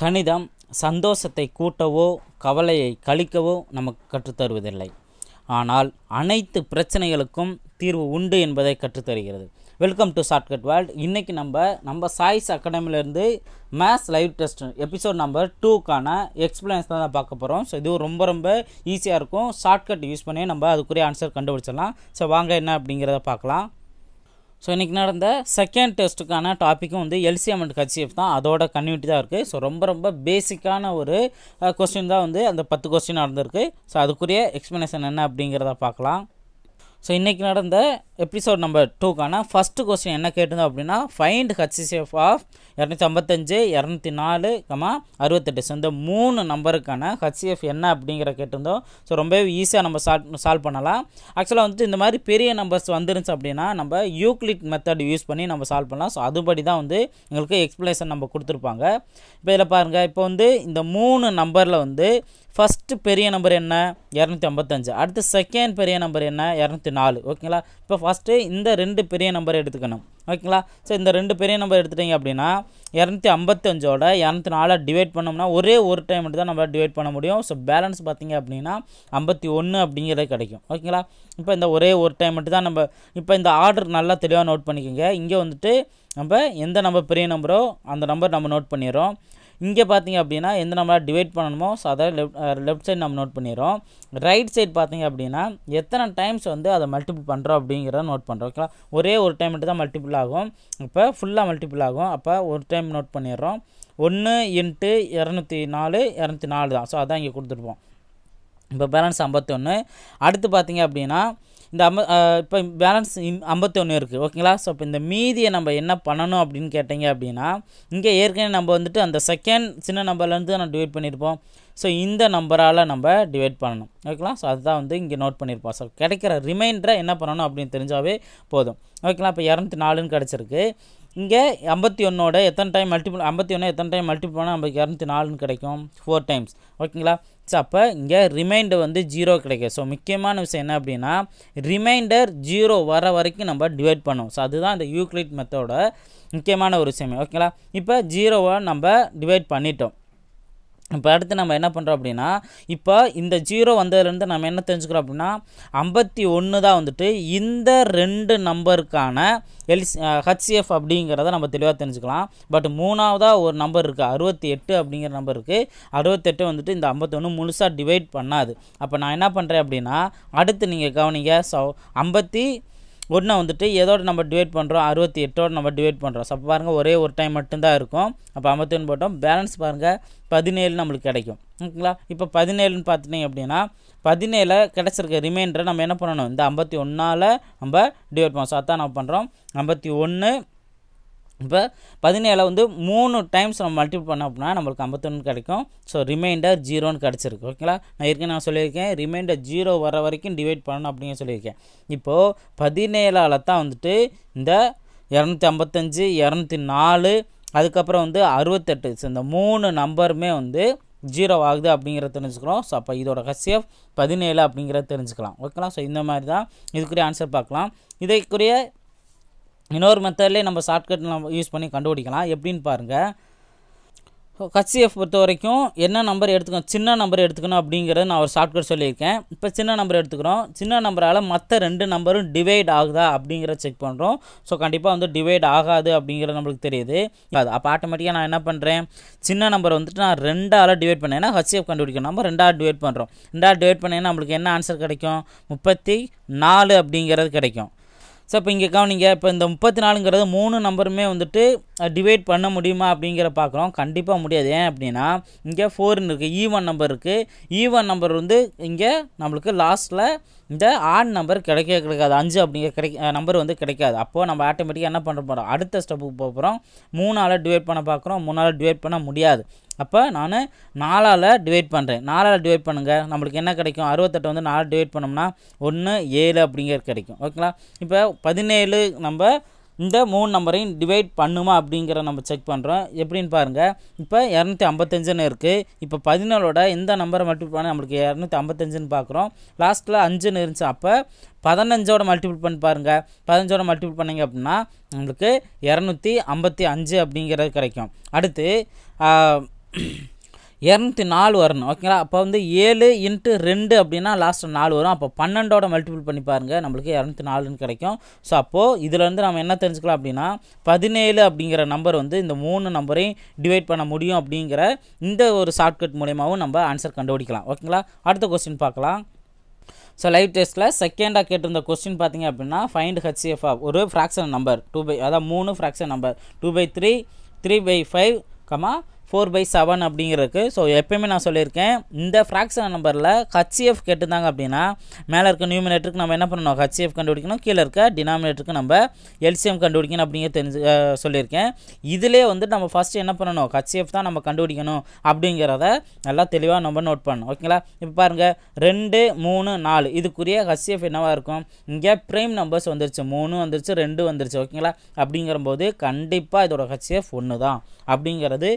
கணிதம் சந்தோஷத்தை கூட்டவோ கவலையை கழிக்கவோ நமக்கு கற்றுத்தருவதில்லை ஆனால் அனைத்து பிரச்சனைகளுக்கும் தீர்வு உண்டு என்பதை கற்றுத்தருகிறது வெல்கம் டு ஷார்ட்கட் வேர்ல்ட் இன்றைக்கி நம்ம நம்ம சாய்ஸ் அகாடமிலேருந்து maths live test episode number டூக்கான எக்ஸ்பிளைன்ஸ் தான் பார்க்க போகிறோம் ஸோ இது ரொம்ப ரொம்ப ஈஸியாக இருக்கும் ஷார்ட்கட் யூஸ் பண்ணி நம்ம அதுக்குரிய ஆன்சர் கண்டுபிடிச்சிடலாம் ஸோ வாங்க என்ன அப்படிங்கிறத பார்க்கலாம் ஸோ இன்றைக்கி நடந்த செகண்ட் டெஸ்ட்டுக்கான டாப்பிக்கும் வந்து எல்சிஎம் அண்ட் ஹச்சிஎஃப் தான் அதோட கன்யூனிட்டி தான் இருக்குது ஸோ ரொம்ப ரொம்ப பேசிக்கான ஒரு கொஸ்டின் தான் வந்து அந்த பத்து கொஸ்டின் நடந்திருக்கு ஸோ அதுக்குரிய எக்ஸ்ப்ளனேஷன் என்ன அப்படிங்கிறத பார்க்கலாம் ஸோ இன்றைக்கி நடந்த எபிசோட் நம்பர் டூக்கான ஃபஸ்ட்டு கொஸ்டின் என்ன கேட்டிருந்தோம் அப்படின்னா ஃபைண்ட் ஹச்சிசிஎஃப் ஆஃப் இரநூத்தி ஐம்பத்தஞ்சு இரநூத்தி நாலு கமா அறுபத்தெட்டு ஸோ இந்த மூணு நம்பருக்கான ஹச்சிஎஃப் என்ன அப்படிங்கிற கேட்டிருந்தோம் ஸோ ரொம்பவே ஈஸியாக நம்ம சால்வ் சால்வ் பண்ணலாம் ஆக்சுவலாக வந்துட்டு இந்த மாதிரி பெரிய நம்பர்ஸ் வந்துருந்துச்சு அப்படின்னா நம்ம யூக்ளிட் மெத்தட் யூஸ் பண்ணி நம்ம சால்வ் பண்ணலாம் ஸோ அதுபடி தான் வந்து எங்களுக்கு எக்ஸ்பிளேஷன் நம்ம கொடுத்துருப்பாங்க இப்போ இதில் பாருங்கள் இப்போ வந்து இந்த மூணு நம்பரில் வந்து ஃபஸ்ட்டு பெரிய நம்பர் என்ன இரநூத்தி ஐம்பத்தஞ்சு அடுத்து செகண்ட் பெரிய நம்பர் என்ன இரநூத்தி நாலு ஓகேங்களா இப்போ ஃபஸ்ட்டு இந்த ரெண்டு பெரிய நம்பர் எடுத்துக்கணும் ஓகேங்களா ஸோ இந்த ரெண்டு பெரிய நம்பர் எடுத்துட்டிங்க அப்படின்னா இரநூத்தி ஐம்பத்தஞ்சோட இரநூத்தி நாலாக டிவைட் பண்ணோம்னா ஒரே ஒரு டைம் மட்டும் தான் நம்ம டிவைட் பண்ண முடியும் ஸோ பேலன்ஸ் பார்த்திங்க அப்படின்னா ஐம்பத்தி ஒன்று அப்படிங்கிறது கிடைக்கும் ஓகேங்களா இப்போ இந்த ஒரே ஒரு டைம் மட்டும் தான் நம்ம இப்போ இந்த ஆர்டர் நல்லா தெளிவாக நோட் பண்ணிக்கோங்க இங்கே வந்துட்டு நம்ம எந்த நம்பர் பெரிய நம்பரோ அந்த நம்பர் நம்ம நோட் பண்ணிடுறோம் இங்கே பார்த்தீங்க அப்படின்னா எந்த நம்பராக டிவைட் பண்ணணுமோ ஸோ அதை லெஃப்ட் லெஃப்ட் சைடு நம்ம நோட் பண்ணிடுறோம் ரைட் சைடு பார்த்தீங்க அப்படின்னா எத்தனை டைம்ஸ் வந்து அதை மல்டிபிள் பண்ணுறோம் அப்படிங்கிறத நோட் பண்ணுறோம் ஓகேங்களா ஒரே ஒரு டைம் மட்டும் தான் மல்டிபிள் ஆகும் இப்போ ஃபுல்லாக மல்டிபிள் ஆகும் அப்போ ஒரு டைம் நோட் பண்ணிடுறோம் ஒன்று எட்டு இரநூத்தி நாலு இரநூத்தி நாலு தான் ஸோ அதான் இங்கே கொடுத்துருப்போம் இப்போ பேலன்ஸ் ஐம்பத்தொன்று அடுத்து பார்த்தீங்க அப்படின்னா இந்த அம்ப இப்போ பேலன்ஸ் ஐம்பத்தி ஒன்று இருக்குது ஓகேங்களா ஸோ இப்போ இந்த மீதியை நம்ம என்ன பண்ணணும் அப்படின்னு கேட்டிங்க அப்படின்னா இங்கே ஏற்கனவே நம்ம வந்துட்டு அந்த செகண்ட் சின்ன நம்பர்லேருந்து நம்ம டிவைட் பண்ணியிருப்போம் ஸோ இந்த நம்பரால் நம்ம டிவைட் பண்ணணும் ஓகேங்களா ஸோ அதுதான் வந்து இங்கே நோட் பண்ணியிருப்போம் ஸோ கிடைக்கிற ரிமைண்டரை என்ன பண்ணணும் அப்படின்னு தெரிஞ்சாவே போதும் ஓகேங்களா இப்போ இரநூத்தி நாலுன்னு கிடச்சிருக்கு இங்கே ஐம்பத்தி ஒன்றோட எத்தனை டைம் மல்டிபிள் ஐம்பத்தி ஒன்று எத்தனை டைம் மல்டிபிள் பண்ணால் நமக்கு இரநூத்தி நாலுன்னு கிடைக்கும் ஃபோர் டைம்ஸ் ஓகேங்களா ஸோ அப்போ இங்கே ரிமைண்டர் வந்து ஜீரோ கிடைக்கும் ஸோ முக்கியமான விஷயம் என்ன அப்படின்னா ரிமைண்டர் ஜீரோ வர வரைக்கும் நம்ம டிவைட் பண்ணுவோம் ஸோ அதுதான் இந்த யூக்ளிட் மெத்தோட முக்கியமான ஒரு விஷயமே ஓகேங்களா இப்போ ஜீரோவை நம்ம டிவைட் பண்ணிட்டோம் இப்போ அடுத்து நம்ம என்ன பண்ணுறோம் அப்படின்னா இப்போ இந்த ஜீரோ வந்ததுலேருந்து நம்ம என்ன தெரிஞ்சுக்கிறோம் அப்படின்னா ஐம்பத்தி ஒன்று தான் வந்துட்டு இந்த ரெண்டு நம்பருக்கான எல்சி ஹச்சிஎஃப் அப்படிங்கிறத நம்ம தெளிவாக தெரிஞ்சுக்கலாம் பட் மூணாவதாக ஒரு நம்பர் இருக்குது அறுபத்தி எட்டு அப்படிங்கிற நம்பர் இருக்குது அறுபத்தெட்டு வந்துட்டு இந்த ஐம்பத்தொன்று முழுசாக டிவைட் பண்ணாது அப்போ நான் என்ன பண்ணுறேன் அப்படின்னா அடுத்து நீங்கள் கவனிங்க ஸோ ஐம்பத்தி ஒன்றை வந்துட்டு எதோட நம்ம டிவைட் பண்ணுறோம் அறுபத்தி எட்டோட நம்ம டிவைட் பண்ணுறோம் ஸோ பாருங்கள் ஒரே ஒரு டைம் மட்டும்தான் இருக்கும் அப்போ ஐம்பத்தொன்று போட்டோம் பேலன்ஸ் பாருங்கள் பதினேழு நம்மளுக்கு கிடைக்கும் ஓகேங்களா இப்போ பதினேழுன்னு பார்த்துட்டிங்க அப்படின்னா பதினேழு கிடச்சிருக்க ரிமைண்டரை நம்ம என்ன பண்ணணும் இந்த ஐம்பத்தி ஒன்றால் நம்ம டிவைட் பண்ணோம் ஸோ அதான் நம்ம பண்ணுறோம் ஐம்பத்தி ஒன்று இப்போ பதினேழை வந்து மூணு டைம்ஸ் நம்ம மல்டிபிள் பண்ணோம் அப்படின்னா நம்மளுக்கு ஐம்பத்தொன்று கிடைக்கும் ஸோ ரிமைண்டர் ஜீரோன்னு கிடச்சிருக்கு ஓகேங்களா நான் ஏற்கனவே நான் சொல்லியிருக்கேன் ரிமைண்டர் ஜீரோ வர வரைக்கும் டிவைட் பண்ணணும் அப்படிங்க சொல்லியிருக்கேன் இப்போது பதினேழால் தான் வந்துட்டு இந்த இரநூத்தி ஐம்பத்தஞ்சு இரநூத்தி நாலு அதுக்கப்புறம் வந்து அறுபத்தெட்டு ஸோ இந்த மூணு நம்பருமே வந்து ஜீரோ ஆகுது அப்படிங்கிறத தெரிஞ்சுக்கிறோம் ஸோ அப்போ இதோட ஹெச்எஃப் பதினேழு அப்படிங்கிறத தெரிஞ்சுக்கலாம் ஓகேங்களா ஸோ இந்த மாதிரி தான் இதுக்குரிய ஆன்சர் பார்க்கலாம் இதைக்குரிய இன்னொரு மெத்தட்லேயே நம்ம ஷார்ட்கட் நம்ம யூஸ் பண்ணி கண்டுபிடிக்கலாம் எப்படின்னு பாருங்கள் ஹச்சிஎஃப் பொறுத்த வரைக்கும் என்ன நம்பர் எடுத்துக்கணும் சின்ன நம்பர் எடுத்துக்கணும் அப்படிங்கிறத நான் ஒரு ஷார்ட்கட் சொல்லியிருக்கேன் இப்போ சின்ன நம்பர் எடுத்துக்கிறோம் சின்ன நம்பரால் மற்ற ரெண்டு நம்பரும் டிவைட் ஆகுதா அப்படிங்கிறத செக் பண்ணுறோம் ஸோ கண்டிப்பாக வந்து டிவைட் ஆகாது அப்படிங்கிறது நம்மளுக்கு தெரியுது அப்போ ஆட்டோமேட்டிக்காக நான் என்ன பண்ணுறேன் சின்ன நம்பர் வந்துட்டு நான் ரெண்டால் டிவைட் பண்ணேன் ஹச்சிஎஃப் கண்டுபிடிக்கணும் நம்ம ரெண்டாவது டிவைட் பண்ணுறோம் ரெண்டாவது டிவைட் பண்ணேன்னா நம்மளுக்கு என்ன ஆன்சர் கிடைக்கும் முப்பத்தி நாலு அப்படிங்கிறது கிடைக்கும் ஸோ இப்போ இங்கே கவனிங்க இப்போ இந்த முப்பத்தி நாலுங்கிறது மூணு நம்பருமே வந்துட்டு டிவைட் பண்ண முடியுமா அப்படிங்கிற பார்க்குறோம் கண்டிப்பாக முடியாது ஏன் அப்படின்னா இங்கே ஃபோர்னு இருக்குது ஈவன் நம்பர் இருக்குது ஈவன் நம்பர் வந்து இங்கே நம்மளுக்கு லாஸ்ட்டில் இந்த ஆட் நம்பர் கிடைக்க கிடைக்காது அஞ்சு அப்படிங்கிற கிடைக்க நம்பர் வந்து கிடைக்காது அப்போது நம்ம ஆட்டோமேட்டிக்காக என்ன பண்ண போகிறோம் அடுத்த ஸ்டெப்புக்கு போகிறோம் மூணால் டிவைட் பண்ண பார்க்குறோம் மூணால் டிவைட் பண்ண முடியாது அப்போ நான் நாலால் டிவைட் பண்ணுறேன் நாலால் டிவைட் பண்ணுங்கள் நம்மளுக்கு என்ன கிடைக்கும் அறுபத்தெட்டு வந்து நாலு டிவைட் பண்ணோம்னா ஒன்று ஏழு அப்படிங்கிறது கிடைக்கும் ஓகேங்களா இப்போ பதினேழு நம்ம இந்த மூணு நம்பரையும் டிவைட் பண்ணுமா அப்படிங்கிற நம்ம செக் பண்ணுறோம் எப்படின்னு பாருங்கள் இப்போ இரநூத்தி ஐம்பத்தஞ்சுன்னு இருக்குது இப்போ பதினாலோட இந்த நம்பரை மல்டிபிள் பண்ணி நம்மளுக்கு இரநூத்தி ஐம்பத்தஞ்சுன்னு பார்க்குறோம் லாஸ்ட்டில் அஞ்சுன்னு இருந்துச்சு அப்போ பதினஞ்சோட மல்டிபிள் பண்ணி பாருங்கள் பதினஞ்சோட மல்டிபிள் பண்ணிங்க அப்படின்னா நம்மளுக்கு இரநூத்தி ஐம்பத்தி அஞ்சு அப்படிங்கிறது கிடைக்கும் அடுத்து இரநூத்தி நாலு வரணும் ஓகேங்களா அப்போ வந்து ஏழு இன்ட்டு ரெண்டு அப்படின்னா லாஸ்ட்டு நாலு வரும் அப்போ பன்னெண்டோட மல்டிபிள் பண்ணி பாருங்கள் நம்மளுக்கு இரநூத்தி நாலுன்னு கிடைக்கும் ஸோ அப்போது இதுலேருந்து நம்ம என்ன தெரிஞ்சுக்கலாம் அப்படின்னா பதினேழு அப்படிங்கிற நம்பர் வந்து இந்த மூணு நம்பரையும் டிவைட் பண்ண முடியும் அப்படிங்கிற இந்த ஒரு ஷார்ட்கட் மூலயமாவும் நம்ம ஆன்சர் கண்டுபிடிக்கலாம் ஓகேங்களா அடுத்த கொஸ்டின் பார்க்கலாம் ஸோ லைவ் டெஸ்ட்டில் செகண்டாக கேட்டிருந்த கொஸ்டின் பார்த்தீங்க அப்படின்னா ஃபைண்ட் ஆஃப் ஒரு ஃப்ராக்ஷன் நம்பர் டூ பை அதாவது மூணு fraction number two by three three by five comma four by seven அப்படிங்கிறதுக்கு ஸோ எப்பயுமே நான் சொல்லியிருக்கேன் இந்த ஃப்ராக்ஷன் நம்பரில் ஹச்சிஎஃப் கேட்டுதாங்க அப்படின்னா மேலே இருக்க நியூமினேட்டருக்கு நம்ம என்ன பண்ணணும் ஹச்சிஎஃப் கண்டுபிடிக்கணும் கீழே இருக்க டினாமினேட்டருக்கு நம்ம எல்சிஎம் கண்டுபிடிக்கணும் அப்படிங்கிற தெரிஞ்சு சொல்லியிருக்கேன் இதிலே வந்துட்டு நம்ம ஃபஸ்ட்டு என்ன பண்ணணும் ஹச்சிஎஃப் தான் நம்ம கண்டுபிடிக்கணும் அப்படிங்கிறத நல்லா தெளிவாக நம்ம நோட் பண்ணணும் ஓகேங்களா இப்போ பாருங்கள் ரெண்டு மூணு நாலு இதுக்குரிய ஹச்சிஎஃப் என்னவாக இருக்கும் இங்கே ப்ரைம் நம்பர்ஸ் வந்துருச்சு மூணு வந்துருச்சு ரெண்டு வந்துருச்சு ஓகேங்களா அப்படிங்கிற போது கண்டிப்பாக இதோட ஹச்சிஎஃப் ஒன்று தான் அப்படிங்கிறது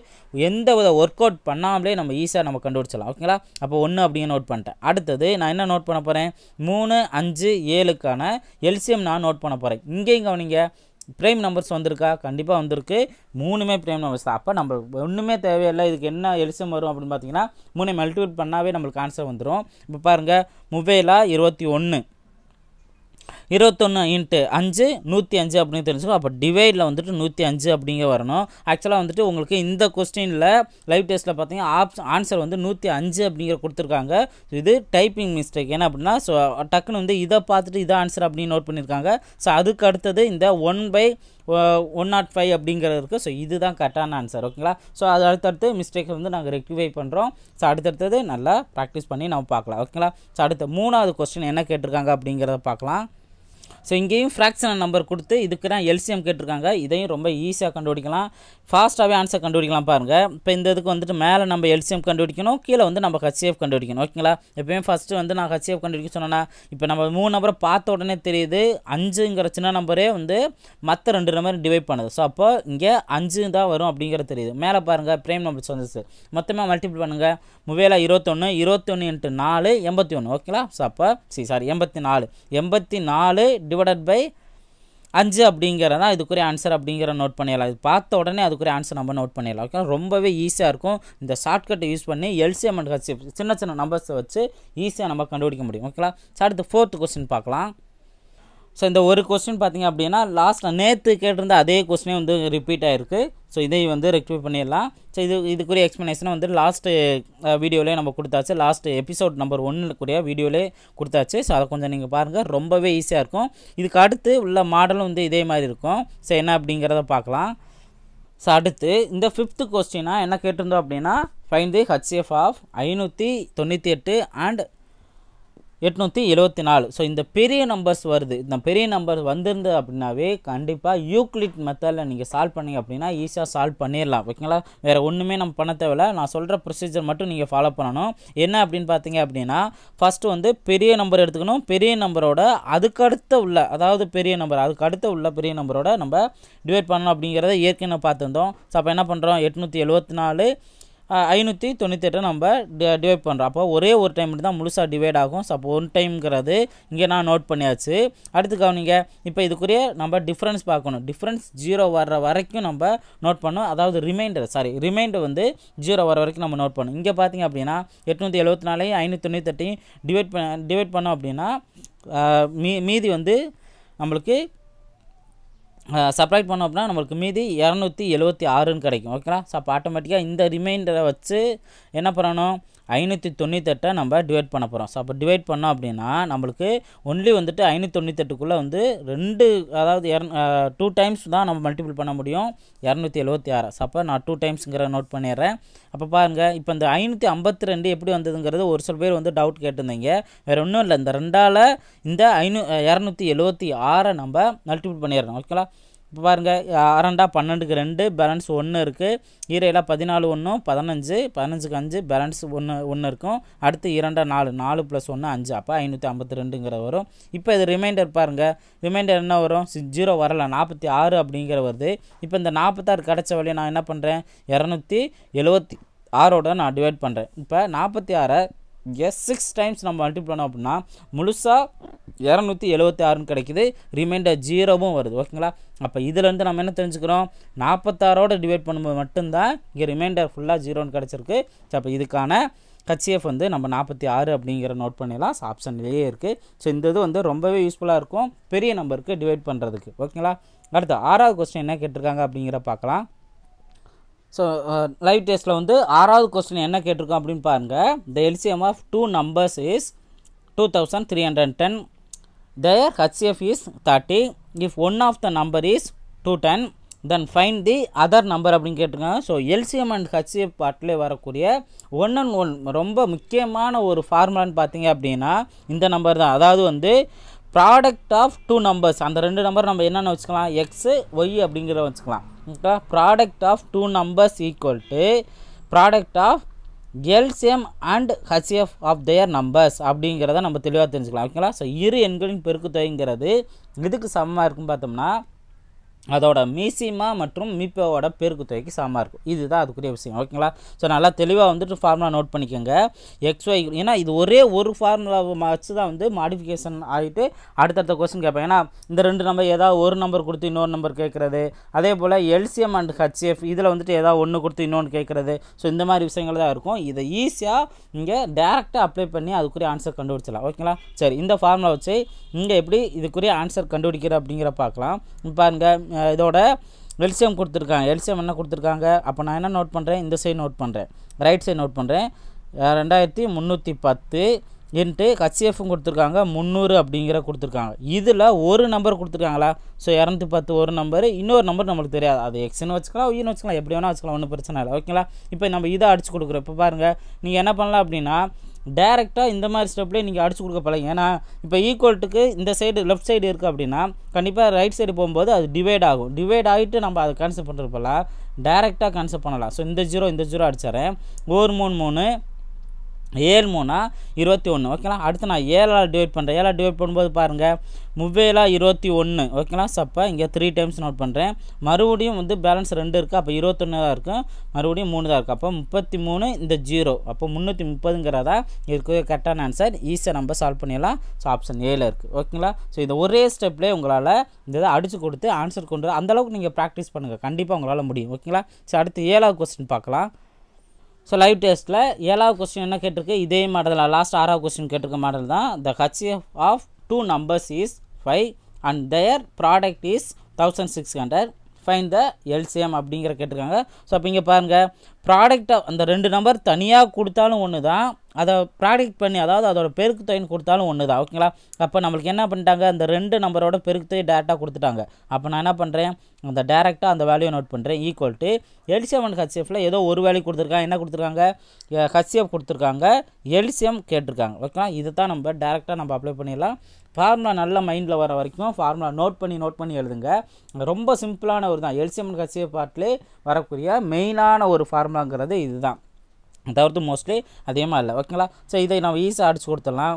எந்த வித ஒர்க் அவுட் பண்ணாமலே நம்ம ஈஸியாக நம்ம கண்டுபிடிச்சிடலாம் ஓகேங்களா அப்போ ஒன்று அப்படிங்க நோட் பண்ணிட்டேன் அடுத்தது நான் என்ன நோட் பண்ண போகிறேன் மூணு அஞ்சு ஏழுக்கான எல்சிஎம் நான் நோட் பண்ண போகிறேன் இங்கேயும் கவனிங்க ப்ரைம் நம்பர்ஸ் வந்திருக்கா கண்டிப்பாக வந்திருக்கு மூணுமே ப்ரைம் நம்பர்ஸ் தான் அப்போ நம்ம ஒன்றுமே தேவையில்லை இதுக்கு என்ன எலிசம் வரும் அப்படின்னு பார்த்தீங்கன்னா மூணு மல்டிபிள் பண்ணாவே நம்மளுக்கு ஆன்சர் வந்துடும் இப்போ பாருங்கள் மொபைலாக இருபத்தி ஒன்று இருபத்தொன்று இன்ட்டு அஞ்சு நூற்றி அஞ்சு அப்படின்னு தெரிஞ்சுக்கோ அப்போ டிவைடில் வந்துட்டு நூற்றி அஞ்சு அப்படிங்க வரணும் ஆக்சுவலாக வந்துட்டு உங்களுக்கு இந்த கொஸ்டினில் லைவ் டெஸ்ட்டில் பார்த்தீங்கன்னா ஆப்ஸ் ஆன்சர் வந்து நூற்றி அஞ்சு அப்படிங்கிற கொடுத்துருக்காங்க இது டைப்பிங் மிஸ்டேக் என்ன அப்படின்னா ஸோ டக்குன்னு வந்து இதை பார்த்துட்டு இதை ஆன்சர் அப்படின்னு நோட் பண்ணியிருக்காங்க ஸோ அதுக்கு அடுத்தது இந்த one by one naught five அப்படிங்கிறது இருக்குது ஸோ இதுதான் கரெக்டான ஆன்சர் ஓகேங்களா ஸோ அது அடுத்தடுத்து மிஸ்டேக் வந்து நாங்கள் ரெக்டிஃபை பண்ணுறோம் ஸோ அடுத்தடுத்தது நல்லா ப்ராக்டிஸ் பண்ணி நம்ம பார்க்கலாம் ஓகேங்களா ஸோ அடுத்த மூணாவது கொஸ்டின் என்ன கேட்டிருக்காங்க அப்படிங்கிறத பார்க்கலாம் ஸோ இங்கேயும் ஃப்ராக்ஷனல் நம்பர் கொடுத்து இதுக்கு தான் எல்சிஎம் கேட்டிருக்காங்க இதையும் ரொம்ப ஈஸியாக கண்டுபிடிக்கலாம் ஃபாஸ்ட்டாகவே ஆன்சர் கண்டுபிடிக்கலாம் பாருங்கள் இப்போ இந்த இதுக்கு வந்துட்டு மேலே நம்ம எல்சிஎம் கண்டுபிடிக்கணும் கீழே வந்து நம்ம ஹச்சிஎஃப் கண்டுபிடிக்கணும் ஓகேங்களா எப்பயுமே ஃபஸ்ட்டு வந்து நான் ஹச்சிஎஃப் கண்டுபிடிக்க சொன்னேன்னா இப்போ நம்ம மூணு நம்பரை பார்த்த உடனே தெரியுது அஞ்சுங்கிற சின்ன நம்பரே வந்து மற்ற ரெண்டு நம்பர் டிவைட் பண்ணுது ஸோ அப்போ இங்கே அஞ்சு தான் வரும் அப்படிங்கிறது தெரியுது மேலே பாருங்கள் பிரேம் நம்பர் வந்துச்சு மொத்தமாக மல்டிபிள் பண்ணுங்கள் முவேலா இருபத்தொன்று இருபத்தொன்று இன்ட்டு நாலு எண்பத்தி ஒன்று ஓகேங்களா ஸோ அப்போ சரி சாரி எண்பத்தி நாலு எண்பத்தி நாலு டிவை டிவைடட் பை அஞ்சு அப்படிங்கிறதான் இதுக்குரிய ஆன்சர் அப்படிங்கிற நோட் பண்ணிடலாம் இது பார்த்த உடனே அதுக்குரிய ஆன்சர் நம்ம நோட் பண்ணிடலாம் ஓகே ரொம்பவே ஈஸியாக இருக்கும் இந்த ஷார்ட்கட்டை யூஸ் பண்ணி எல்சிஎம் அண்ட் ஹச்சிஎஃப் சின்ன சின்ன நம்பர்ஸை வச்சு ஈஸியாக நம்ம கண்டுபிடிக்க முடியும் ஓகேங்களா சார் அடுத்து ஃபோர்த்து கொஸ்டின் பார்க்கலாம் ஸோ இந்த ஒரு கொஸ்டின் பார்த்திங்க அப்படின்னா லாஸ்ட் நேற்று கேட்டிருந்த அதே கொஸ்டினே வந்து ரிப்பீட் ஆகிருக்கு ஸோ இதை வந்து ரெக்டிஃபை பண்ணிடலாம் ஸோ இது இதுக்குரிய எக்ஸ்ப்ளனேஷனை வந்து லாஸ்ட்டு வீடியோவிலே நம்ம கொடுத்தாச்சு லாஸ்ட் எபிசோட் நம்பர் ஒன்றுக்குரிய வீடியோலே கொடுத்தாச்சு ஸோ அதை கொஞ்சம் நீங்கள் பாருங்கள் ரொம்பவே ஈஸியாக இருக்கும் இதுக்கு அடுத்து உள்ள மாடலும் வந்து இதே மாதிரி இருக்கும் ஸோ என்ன அப்படிங்கிறத பார்க்கலாம் ஸோ அடுத்து இந்த ஃபிஃப்த்து கொஸ்டினாக என்ன கேட்டிருந்தோம் அப்படின்னா ஃபைன் தி ஹச்எஃப் ஆஃப் ஐநூற்றி தொண்ணூற்றி எட்டு அண்ட் எட்நூற்றி எழுபத்தி நாலு ஸோ இந்த பெரிய நம்பர்ஸ் வருது இந்த பெரிய நம்பர் வந்திருந்தது அப்படின்னாவே கண்டிப்பாக யூக்ளிட் மெத்தடில் நீங்கள் சால்வ் பண்ணிங்க அப்படின்னா ஈஸியாக சால்வ் பண்ணிடலாம் ஓகேங்களா வேறு ஒன்றுமே நம்ம பண்ண தேவையில்ல நான் சொல்கிற ப்ரொசீஜர் மட்டும் நீங்கள் ஃபாலோ பண்ணணும் என்ன அப்படின்னு பார்த்தீங்க அப்படின்னா ஃபஸ்ட்டு வந்து பெரிய நம்பர் எடுத்துக்கணும் பெரிய நம்பரோட அதுக்கடுத்த உள்ள அதாவது பெரிய நம்பர் அதுக்கு அடுத்த உள்ள பெரிய நம்பரோட நம்ம டிவைட் பண்ணணும் அப்படிங்கிறத ஏற்கனவே பார்த்துருந்தோம் ஸோ அப்போ என்ன பண்ணுறோம் எட்நூற்றி எழுபத்தி நாலு ஐநூற்றி தொண்ணூத்தெட்டை நம்ம டிவைட் பண்ணுறோம் அப்போ ஒரே ஒரு டைம் தான் முழுசாக டிவைட் ஆகும் சப்போ ஒன் டைம்ங்கிறது இங்கே நான் நோட் பண்ணியாச்சு அடுத்து கவனிங்க இப்போ இதுக்குரிய நம்ம டிஃப்ரென்ஸ் பார்க்கணும் டிஃப்ரென்ஸ் ஜீரோ வர்ற வரைக்கும் நம்ம நோட் பண்ணோம் அதாவது ரிமைண்டர் சாரி ரிமைண்டர் வந்து ஜீரோ வர வரைக்கும் நம்ம நோட் பண்ணணும் இங்கே பார்த்தீங்க அப்படின்னா எட்நூற்றி எழுபத்தி நாலையும் ஐநூற்றி தொண்ணூத்தெட்டையும் டிவைட் பண்ண டிவைட் பண்ணோம் அப்படின்னா மீ மீதி வந்து நம்மளுக்கு சப்ராக்ட் பண்ணோம் அப்படின்னா நம்மளுக்கு மீதி இரநூத்தி எழுபத்தி ஆறுன்னு கிடைக்கும் ஓகேங்களா ஸோ அப்போ ஆட்டோமேட்டிக்காக இந்த ரிமைண்டரை வச்சு என்ன பண்ணணும் ஐநூற்றி தொண்ணூத்தெட்டை நம்ம டிவைட் பண்ண போகிறோம் ஸோ அப்போ டிவைட் பண்ணோம் அப்படின்னா நம்மளுக்கு ஒன்லி வந்துட்டு ஐநூற்றி தொண்ணூத்தெட்டுக்குள்ளே வந்து ரெண்டு அதாவது இரநூ டூ டைம்ஸ் தான் நம்ம மல்டிபிள் பண்ண முடியும் இரநூத்தி எழுபத்தி ஆறு ஸோ அப்போ நான் டூ டைம்ஸுங்கிற நோட் பண்ணிடுறேன் அப்போ பாருங்கள் இப்போ இந்த ஐநூற்றி ஐம்பத்தி ரெண்டு எப்படி வந்ததுங்கிறது ஒரு சில பேர் வந்து டவுட் கேட்டிருந்தீங்க வேறு ஒன்றும் இல்லை இந்த ரெண்டால் இந்த ஐநூ இரநூத்தி எழுபத்தி ஆறை நம்ம மல்டிபிள் பண்ணிடுறோம் ஓகேங்களா இப்போ பாருங்கள் அரண்டா பன்னெண்டுக்கு ரெண்டு பேலன்ஸ் ஒன்று இருக்குது ஈரையில் பதினாலு ஒன்றும் பதினஞ்சு பதினஞ்சுக்கு அஞ்சு பேலன்ஸ் ஒன்று ஒன்று இருக்கும் அடுத்து இரண்டா நாலு நாலு ப்ளஸ் ஒன்று அஞ்சு அப்போ ஐநூற்றி ஐம்பத்தி ரெண்டுங்கிற வரும் இப்போ இது ரிமைண்டர் பாருங்கள் ரிமைண்டர் என்ன வரும் ஜீரோ வரல நாற்பத்தி ஆறு அப்படிங்கிற வருது இப்போ இந்த நாற்பத்தாறு கிடச்ச வழியை நான் என்ன பண்ணுறேன் இரநூத்தி எழுபத்தி ஆறோட நான் டிவைட் பண்ணுறேன் இப்போ நாற்பத்தி ஆறை எஸ் சிக்ஸ் டைம்ஸ் நம்ம மல்டிபிள் பண்ணோம் அப்படின்னா முழுசாக இரநூத்தி எழுபத்தி ஆறுன்னு கிடைக்குது ரிமைண்டர் ஜீரோவும் வருது ஓகேங்களா அப்போ இதுலேருந்து நம்ம என்ன தெரிஞ்சுக்கிறோம் நாற்பத்தாறோட டிவைட் பண்ணும்போது மட்டும்தான் இங்கே ரிமைண்டர் ஃபுல்லாக ஜீரோன்னு கிடச்சிருக்கு ஸோ அப்போ இதுக்கான ஹெச்எஃப் வந்து நம்ம நாற்பத்தி ஆறு அப்படிங்கிற நோட் பண்ணிடலாம் ஆப்ஷன்லேயே இருக்குது ஸோ இந்த இது வந்து ரொம்பவே யூஸ்ஃபுல்லாக இருக்கும் பெரிய நம்பருக்கு டிவைட் பண்ணுறதுக்கு ஓகேங்களா அடுத்து ஆறாவது கொஸ்டின் என்ன கேட்டிருக்காங்க அப்படிங்கிற பார்க்கலாம் ஸோ லைவ் டெஸ்ட்டில் வந்து ஆறாவது கொஸ்டின் என்ன கேட்டிருக்கோம் அப்படின்னு பாருங்கள் the LCM of two numbers is two thousand three hundred ten their HCF is thirty if one of the number is two ten then find the other number அப்படின்னு கேட்டிருக்காங்க so LCM and HCF பாட்டிலே வரக்கூடிய one and one ரொம்ப முக்கியமான ஒரு ஃபார்முலான்னு பார்த்தீங்க அப்படின்னா இந்த நம்பர் தான் அதாவது வந்து ப்ராடக்ட் ஆஃப் டூ நம்பர்ஸ் அந்த ரெண்டு நம்பர் நம்ம என்னென்ன வச்சுக்கலாம் எக்ஸு ஒய் அப்படிங்கிற வச்சுக்கலாம் product of two numbers equal to product of LCM and HCF of their numbers அப்படிங்கிறத நம்ம தெளிவாக தெரிஞ்சுக்கலாம் ஓகேங்களா ஸோ இரு எண்களின் பெருக்குத்தொகைங்கிறது இதுக்கு சமமாக இருக்குன்னு பார்த்தோம்னா அதோட மீசிமா மற்றும் மீப்போட பெருக்கு தொகைக்கு சமமாக இருக்கும் இதுதான் அதுக்குரிய விஷயம் ஓகேங்களா ஸோ நல்லா தெளிவாக வந்துட்டு ஃபார்முலா நோட் பண்ணிக்கோங்க எக்ஸ் ஒய் ஏன்னா இது ஒரே ஒரு ஃபார்முலா வச்சு தான் வந்து மாடிஃபிகேஷன் ஆகிட்டு அடுத்தடுத்த கொஸ்டின் கேட்பேன் ஏன்னா இந்த ரெண்டு நம்பர் ஏதாவது ஒரு நம்பர் கொடுத்து இன்னொரு நம்பர் கேட்குறது அதே போல் எல்சிஎம் அண்ட் ஹச்எஃப் இதில் வந்துட்டு ஏதாவது ஒன்று கொடுத்து இன்னொன்று கேட்குறது ஸோ இந்த மாதிரி விஷயங்கள் தான் இருக்கும் இதை ஈஸியாக இங்கே டேரெக்டாக அப்ளை பண்ணி அதுக்குரிய ஆன்சர் கண்டுபிடிச்சலாம் ஓகேங்களா சரி இந்த ஃபார்முலா வச்சு இங்கே எப்படி இதுக்குரிய ஆன்சர் கண்டுபிடிக்கிற அப்படிங்கிற பார்க்கலாம் பாருங்கள் இதோட எல்சிஎம் கொடுத்துருக்காங்க எல்சிஎம் என்ன கொடுத்துருக்காங்க அப்போ நான் என்ன நோட் பண்ணுறேன் இந்த சைடு நோட் பண்ணுறேன் ரைட் சைடு நோட் பண்ணுறேன் ரெண்டாயிரத்தி முந்நூற்றி பத்து என்று ஹச்சிஎஃப்னு கொடுத்துருக்காங்க முந்நூறு அப்படிங்கிற கொடுத்துருக்காங்க இதில் ஒரு நம்பர் கொடுத்துருக்காங்களா ஸோ இரநூத்தி பத்து ஒரு நம்பர் இன்னொரு நம்பர் நம்மளுக்கு தெரியாது அது எக்ஸ்னு வச்சுக்கலாம் ஒயின்னு வச்சுக்கலாம் எப்படி வேணால் வச்சுக்கலாம் ஒன்றும் பிரச்சனை இல்லை ஓகேங்களா இப்போ நம்ம இதை அடிச்சு கொடுக்குறோம் இப்போ பாருங்கள் நீங்கள் என்ன பண்ணலாம் அப்படின்னா டேரெக்டாக இந்த மாதிரி ஸ்டெப்லேயே நீங்கள் அடிச்சு கொடுக்க பழகி ஏன்னா இப்போ ஈக்குவல்ட்டுக்கு இந்த சைடு லெஃப்ட் சைடு இருக்குது அப்படின்னா கண்டிப்பாக ரைட் சைடு போகும்போது அது டிவைட் ஆகும் டிவைட் ஆகிட்டு நம்ம அதை கேன்சல் பண்ணுறப்பெல்லாம் டேரெக்டாக கேன்சல் பண்ணலாம் ஸோ இந்த ஜீரோ இந்த ஜீரோ அடித்தாரேன் ஒரு மூணு மூணு ஏழு மூணா இருபத்தி ஒன்று ஓகேங்களா அடுத்து நான் ஏழால் டிவைட் பண்ணுறேன் ஏழால் டிவைட் பண்ணும்போது பாருங்கள் முவ்வேலா இருபத்தி ஒன்று ஓகேங்களா சப்போ இங்கே த்ரீ டைம்ஸ் நோட் பண்ணுறேன் மறுபடியும் வந்து பேலன்ஸ் ரெண்டு இருக்குது அப்போ இருபத்தொன்று தான் இருக்கும் மறுபடியும் மூணு தான் இருக்குது அப்போ முப்பத்தி மூணு இந்த ஜீரோ அப்போ முந்நூற்றி முப்பதுங்கிறதா இதுக்கு கரெக்டான ஆன்சர் ஈஸியாக நம்ம சால்வ் பண்ணிடலாம் ஸோ ஆப்ஷன் ஏழில் இருக்குது ஓகேங்களா ஸோ இந்த ஒரே ஸ்டெப்லேயே உங்களால் இந்த இதை அடித்து கொடுத்து ஆன்சர் கொண்டு அந்தளவுக்கு நீங்கள் ப்ராக்டிஸ் பண்ணுங்கள் கண்டிப்பாக உங்களால் முடியும் ஓகேங்களா ஸோ அடுத்து ஏழாவது கொஸ்டின் பார்க்கலாம் ஸோ லைவ் டெஸ்ட்டில் ஏழாவது கொஸ்டின் என்ன கேட்டிருக்கு இதே மாடல் லாஸ்ட் ஆறாவது கொஸ்டின் கேட்டிருக்க மாடல் தான் the HCF of two numbers is five and their product is thousand six hundred fine the LCM அப்படிங்கிற கேட்டிருக்காங்க ஸோ அப்போ இங்கே பாருங்கள் ப்ராடக்டை அந்த ரெண்டு நம்பர் தனியாக கொடுத்தாலும் ஒன்று தான் அதை ப்ராடக்ட் பண்ணி அதாவது அதோட பெருக்கு தொகைன்னு கொடுத்தாலும் ஒன்று தான் ஓகேங்களா அப்போ நம்மளுக்கு என்ன பண்ணிட்டாங்க அந்த ரெண்டு நம்பரோட பெருக்கு தொகை டேரெக்டாக கொடுத்துட்டாங்க அப்போ நான் என்ன பண்ணுறேன் அந்த டேரெக்டாக அந்த வேல்யூ நோட் பண்ணுறேன் ஈக்குவல் டு எல்சிஎம் அண்ட் ஹச்சிஎஃபில் ஏதோ ஒரு வேல்யூ கொடுத்துருக்காங்க என்ன கொடுத்துருக்காங்க ஹச்சிஎஃப் கொடுத்துருக்காங்க எல்சிஎம் கேட்டிருக்காங்க ஓகேங்களா இதை தான் நம்ம டேரெக்டாக நம்ம அப்ளை பண்ணிடலாம் ஃபார்முலா நல்ல மைண்டில் வர வரைக்கும் ஃபார்முலா நோட் பண்ணி நோட் பண்ணி எழுதுங்க ரொம்ப சிம்பிளான ஒரு தான் எல்சிஎம் ஹச்சிஎஃப் பாட்டிலே வரக்கூடிய மெயினான ஒரு ஃபார்முலாங்கிறது இதுதான் தவிர்த்து மோஸ்ட்லி அதிகமாக இல்லை ஓகேங்களா ஸோ இதை நம்ம ஈஸியாக அடிச்சு கொடுத்துடலாம்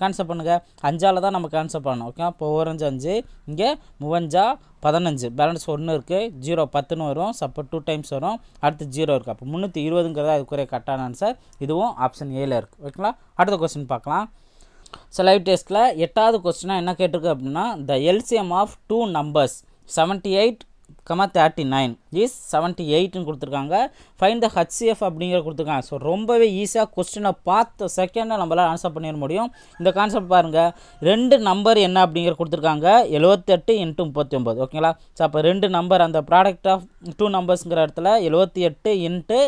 கேன்சல் பண்ணுங்கள் அஞ்சால் தான் நம்ம கேன்சல் பண்ணணும் ஓகே இப்போ ஓரஞ்சு அஞ்சு இங்கே மூவஞ்சா பதினஞ்சு பேலன்ஸ் ஒன்று இருக்குது ஜீரோ பத்துன்னு வரும் சப்போ டூ டைம்ஸ் வரும் அடுத்து ஜீரோ இருக்குது அப்போ முந்நூற்றி இருபதுங்கிறது அதுக்குறைய கரெக்டான ஆன்சர் இதுவும் ஆப்ஷன் ஏல இருக்குது ஓகேங்களா அடுத்த கொஸ்டின் பார்க்கலாம் ஸோ லைவ் டெஸ்ட்டில் எட்டாவது கொஸ்டினாக என்ன கேட்டிருக்கு அப்படின்னா the LCM of two numbers seventy eight comma thirty nine is seventy எயிட்னு கொடுத்துருக்காங்க ஃபைன் த ஹச்சிஎஃப் அப்படிங்கிற கொடுத்துருக்காங்க ஸோ ரொம்பவே ஈஸியாக கொஸ்டினை பார்த்த செகண்டில் நம்மளால் ஆன்சர் பண்ணிட முடியும் இந்த கான்செப்ட் பாருங்கள் ரெண்டு நம்பர் என்ன அப்படிங்கிற கொடுத்துருக்காங்க எழுபத்தெட்டு இன்ட்டு முப்பத்தி ஒம்பது ஓகேங்களா ஸோ அப்போ ரெண்டு நம்பர் அந்த ப்ராடக்ட் ஆஃப் டூ நம்பர்ஸுங்கிற இடத்துல எழுபத்தி எட்டு இன்ட்டு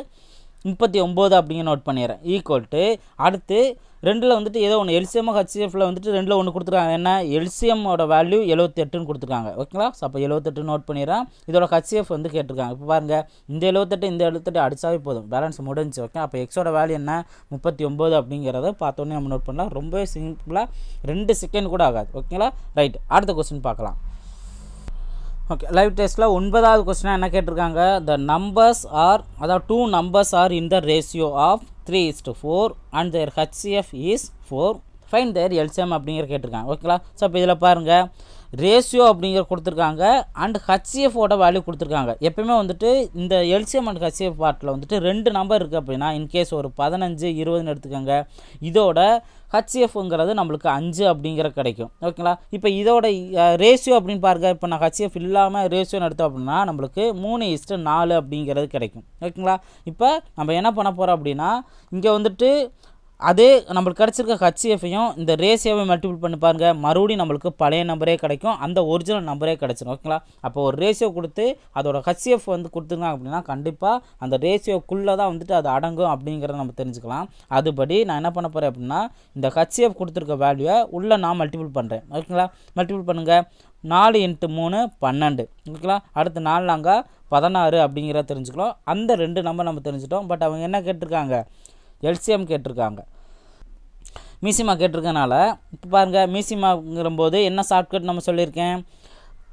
முப்பத்தி ஒம்பது அப்படிங்க நோட் பண்ணிடுறேன் ஈக்குவல் டு அடுத்து ரெண்டில் வந்துட்டு ஏதோ ஒன்று எல்சிஎம் ஹச்சிஎஃப்ல வந்துட்டு ரெண்டில் ஒன்று கொடுத்துருக்காங்க என்ன எல்சிஎம்மோட வேல்யூ எழுபத்தெட்டுன்னு கொடுத்துருக்காங்க ஓகேங்களா ஸோ அப்போ எழுபத்தெட்டு நோட் பண்ணிடுறேன் இதோட ஹச்சிஎஃப் வந்து கேட்டிருக்காங்க இப்போ பாருங்கள் இந்த எழுபத்தெட்டு இந்த எழுபத்தெட்டு அடித்தாவே போதும் பேலன்ஸ் முடிஞ்சு ஓகே அப்போ எக்ஸோட வேல்யூ என்ன முப்பத்தி ஒம்பது அப்படிங்கிறத பார்த்தோன்னே நம்ம நோட் பண்ணலாம் ரொம்பவே சிம்பிளாக ரெண்டு செகண்ட் கூட ஆகாது ஓகேங்களா ரைட் அடுத்த கொஸ்டின் பார்க்கலாம் ஓகே லைவ் டெஸ்ட்டில் ஒன்பதாவது கொஸ்டினாக என்ன கேட்டிருக்காங்க த நம்பர்ஸ் ஆர் அதாவது two numbers are in the ratio of three is to four and their HCF is four fine their LCM அப்படிங்கிற கேட்டிருக்காங்க ஓகேங்களா ஸோ இப்போ இதில் பாருங்கள் ரேஷியோ அப்படிங்கிற கொடுத்துருக்காங்க அண்ட் ஹச்சிஎஃபோட வேல்யூ கொடுத்துருக்காங்க எப்பயுமே வந்துட்டு இந்த எல்சிஎம் அண்ட் ஹச்சிஎஃப் பார்ட்டில் வந்துட்டு ரெண்டு நம்பர் இருக்குது அப்படின்னா இன்கேஸ் ஒரு பதினஞ்சு இருபதுன்னு எடுத்துக்கோங்க இதோட ஹச்சிஎஃப்ங்கிறது நம்மளுக்கு அஞ்சு அப்படிங்கிற கிடைக்கும் ஓகேங்களா இப்போ இதோட ரேஷியோ அப்படின்னு பாருங்க இப்போ நான் ஹச்சிஎஃப் இல்லாமல் ரேஷியோன்னு எடுத்தோம் அப்படின்னா நம்மளுக்கு மூணு இஸ்ட்டு நாலு அப்படிங்கிறது கிடைக்கும் ஓகேங்களா இப்போ நம்ம என்ன பண்ண போகிறோம் அப்படின்னா இங்கே வந்துட்டு அதே நம்மளுக்கு கிடச்சிருக்க ஹச்சிஎஃப்ஐயும் இந்த ரேஷியோவை மல்டிபிள் பண்ணி பாருங்கள் மறுபடியும் நம்மளுக்கு பழைய நம்பரே கிடைக்கும் அந்த ஒரிஜினல் நம்பரே கிடச்சிடும் ஓகேங்களா அப்போ ஒரு ரேஷியோ கொடுத்து அதோட ஹச்சிஎஃப் வந்து கொடுத்துருங்க அப்படின்னா கண்டிப்பாக அந்த ரேஷியோக்குள்ளே தான் வந்துட்டு அது அடங்கும் அப்படிங்கிறத நம்ம தெரிஞ்சுக்கலாம் அதுபடி நான் என்ன பண்ண போகிறேன் அப்படின்னா இந்த ஹச்சிஎஃப் கொடுத்துருக்க வேல்யூவை உள்ளே நான் மல்டிபிள் பண்ணுறேன் ஓகேங்களா மல்டிபிள் பண்ணுங்கள் நாலு இன்ட்டு மூணு பன்னெண்டு ஓகேங்களா அடுத்து நாலு நாங்கள் பதினாறு அப்படிங்கிறத தெரிஞ்சுக்கலாம் அந்த ரெண்டு நம்பர் நம்ம தெரிஞ்சுட்டோம் பட் அவங்க என்ன கேட்டிருக்காங்க எல்சிஎம் கேட்டிருக்காங்க மீசிமா கேட்டிருக்கனால இப்போ பாருங்கள் மீசிமாங்கிறம்போது என்ன ஷார்ட்கட் நம்ம சொல்லியிருக்கேன்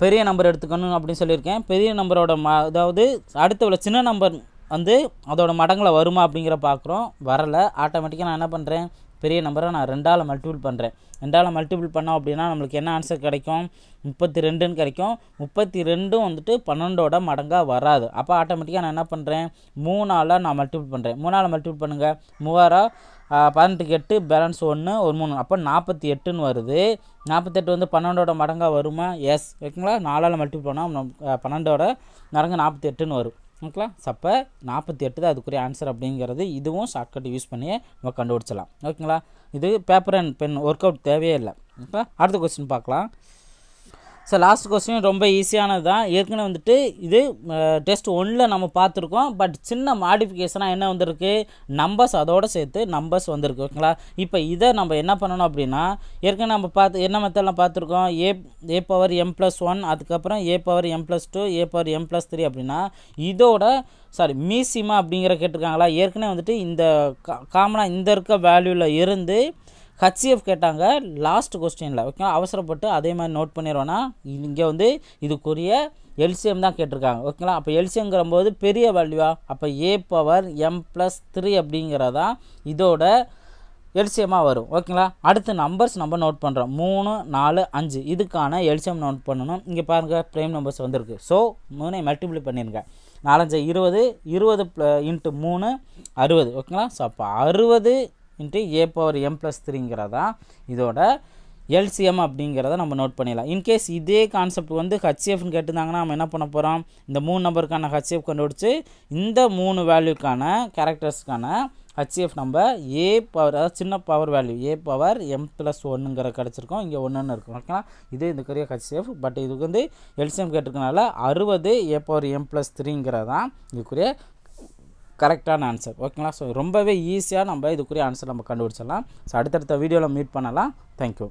பெரிய நம்பர் எடுத்துக்கணும் அப்படின்னு சொல்லியிருக்கேன் பெரிய நம்பரோட ம அதாவது அடுத்த உள்ள சின்ன நம்பர் வந்து அதோட மடங்களை வருமா அப்படிங்கிற பார்க்குறோம் வரலை ஆட்டோமேட்டிக்காக நான் என்ன பண்ணுறேன் பெரிய நம்பரை நான் ரெண்டாவில் மல்டிபிள் பண்ணுறேன் ரெண்டால் மல்டிபிள் பண்ணோம் அப்படின்னா நம்மளுக்கு என்ன ஆன்சர் கிடைக்கும் முப்பத்தி ரெண்டுன்னு கிடைக்கும் முப்பத்தி ரெண்டும் வந்துட்டு பன்னெண்டோட மடங்காக வராது அப்போ ஆட்டோமேட்டிக்காக நான் என்ன பண்ணுறேன் மூணால் நான் மல்டிபிள் பண்ணுறேன் மூணால் மல்டிபிள் பண்ணுங்கள் மூவாராக பதினெட்டுக்கு எட்டு பேலன்ஸ் ஒன்று ஒரு மூணு அப்போ நாற்பத்தி எட்டுன்னு வருது நாற்பத்தெட்டு வந்து பன்னெண்டோட மடங்காக வருமா எஸ் ஓகேங்களா நாலால் மல்டிபிள் பண்ணால் நம் பன்னெண்டோட மடங்கு நாற்பத்தி எட்டுன்னு வரும் ஓகேங்களா சப்போ நாற்பத்தி எட்டு தான் அதுக்குரிய ஆன்சர் அப்படிங்கிறது இதுவும் ஷார்ட்கட் யூஸ் பண்ணி நம்ம கண்டுபிடிச்சலாம் ஓகேங்களா இது paper and pen work out தேவையே இல்லை ஓகே அடுத்த கொஸ்டின் பார்க்கலாம் ஸோ லாஸ்ட் கொஸ்டின் ரொம்ப ஈஸியானது தான் ஏற்கனவே வந்துட்டு இது டெஸ்ட் ஒன்னில் நம்ம பார்த்துருக்கோம் பட் சின்ன மாடிஃபிகேஷனாக என்ன வந்திருக்கு நம்பர்ஸ் அதோடு சேர்த்து நம்பர்ஸ் வந்திருக்கு ஓகேங்களா இப்போ இதை நம்ம என்ன பண்ணணும் அப்படின்னா ஏற்கனவே நம்ம பார்த்து என்ன மெத்தடெலாம் பார்த்துருக்கோம் A A power M plus one அதுக்கப்புறம் A power M plus two A power M plus three அப்படின்னா இதோட சாரி மீசிமா அப்படிங்கிற கேட்டிருக்காங்களா ஏற்கனவே வந்துட்டு இந்த காமனாக இந்த இருக்க வேல்யூவில் இருந்து ஹச்சிஎஃப் கேட்டாங்க லாஸ்ட் கொஸ்டினில் ஓகே அவசரப்பட்டு அதே மாதிரி நோட் பண்ணிடுவோன்னா இங்கே வந்து இதுக்குரிய எல்சிஎம் தான் கேட்டிருக்காங்க ஓகேங்களா அப்போ எல்சிஎம்ங்கிற போது பெரிய வேல்யூவா அப்போ A power M plus three அப்படிங்கிறதான் இதோட எல்சிஎம்மாக வரும் ஓகேங்களா அடுத்து நம்பர்ஸ் நம்ம நோட் பண்ணுறோம் மூணு நாலு அஞ்சு இதுக்கான எல்சிஎம் நோட் பண்ணணும் இங்கே பாருங்கள் ப்ரைம் நம்பர்ஸ் வந்திருக்கு ஸோ மூணை மல்டிப்ளை பண்ணிடுங்க நாலஞ்சு இருபது இருபது ப்ள இன்ட்டு மூணு அறுபது ஓகேங்களா ஸோ அப்போ அறுபது into A power M plus த்ரீங்கிறதா இதோட எல்சிஎம் அப்படிங்கிறத நம்ம நோட் பண்ணிடலாம் இன்கேஸ் இதே கான்செப்ட் வந்து ஹெச்எஃப்னு கேட்டிருந்தாங்கன்னா நம்ம என்ன பண்ண போகிறோம் இந்த மூணு நம்பருக்கான ஹெச்எஃப் கண்டுபிடிச்சி இந்த மூணு வேல்யூக்கான கேரக்டர்ஸ்க்கான ஹெச்எஃப் நம்ம ஏ பவர் அதாவது சின்ன power value A power M plus ஒன்றுங்கிற கிடச்சிருக்கோம் இங்கே ஒன்று ஒன்று இருக்கும் ஓகேங்களா இது இந்த கரிய ஹெச்எஃப் பட் இதுக்கு வந்து எல்சிஎம் கேட்டிருக்கனால அறுபது ஏ பவர் எம் ப்ளஸ் த்ரீங்கிறதான் இதுக்குரிய கரெக்டான ஆன்சர் ஓகேங்களா ஸோ ரொம்பவே ஈஸியாக நம்ம இதுக்குரிய ஆன்சர் நம்ம கண்டுபிடிச்சிடலாம் ஸோ அடுத்தடுத்த வீடியோவில் மீட் பண்ணலாம் தேங்க்யூ